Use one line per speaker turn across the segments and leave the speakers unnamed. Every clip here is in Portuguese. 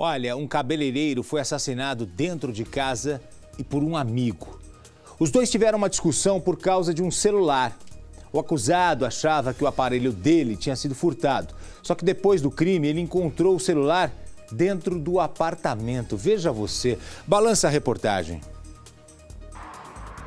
Olha, um cabeleireiro foi assassinado dentro de casa e por um amigo. Os dois tiveram uma discussão por causa de um celular. O acusado achava que o aparelho dele tinha sido furtado. Só que depois do crime, ele encontrou o celular dentro do apartamento. Veja você. Balança a reportagem.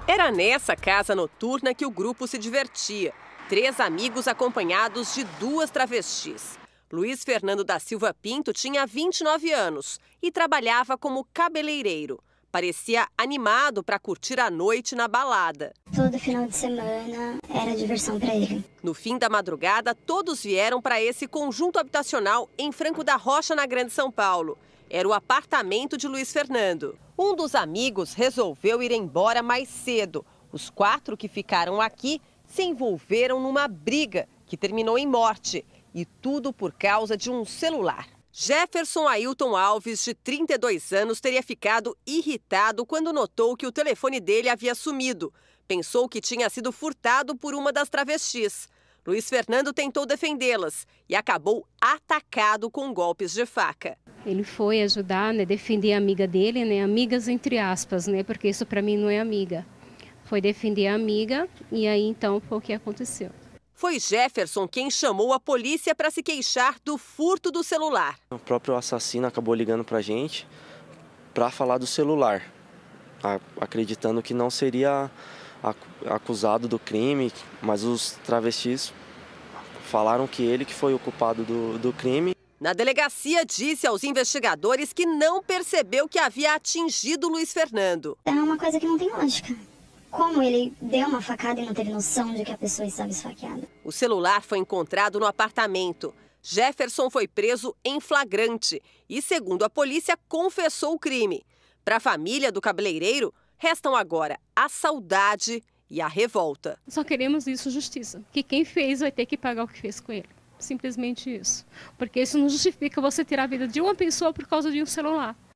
Era nessa casa noturna que o grupo se divertia. Três amigos acompanhados de duas travestis. Luiz Fernando da Silva Pinto tinha 29 anos e trabalhava como cabeleireiro. Parecia animado para curtir a noite na balada. Todo final de semana era diversão para ele. No fim da madrugada, todos vieram para esse conjunto habitacional em Franco da Rocha, na Grande São Paulo. Era o apartamento de Luiz Fernando. Um dos amigos resolveu ir embora mais cedo. Os quatro que ficaram aqui se envolveram numa briga que terminou em morte. E tudo por causa de um celular. Jefferson Ailton Alves, de 32 anos, teria ficado irritado quando notou que o telefone dele havia sumido. Pensou que tinha sido furtado por uma das travestis. Luiz Fernando tentou defendê-las e acabou atacado com golpes de faca.
Ele foi ajudar, né, defender a amiga dele, né, amigas entre aspas, né, porque isso para mim não é amiga. Foi defender a amiga e aí então foi o que aconteceu.
Foi Jefferson quem chamou a polícia para se queixar do furto do celular.
O próprio assassino acabou ligando para a gente para falar do celular, acreditando que não seria acusado do crime, mas os travestis falaram que ele que foi o culpado do, do crime.
Na delegacia, disse aos investigadores que não percebeu que havia atingido Luiz Fernando. É uma coisa que não tem lógica como ele deu uma facada e não teve noção de que a pessoa estava esfaqueada. O celular foi encontrado no apartamento. Jefferson foi preso em flagrante e, segundo a polícia, confessou o crime. Para a família do cabeleireiro, restam agora a saudade e a revolta.
Só queremos isso, justiça. Que quem fez vai ter que pagar o que fez com ele. Simplesmente isso. Porque isso não justifica você tirar a vida de uma pessoa por causa de um celular.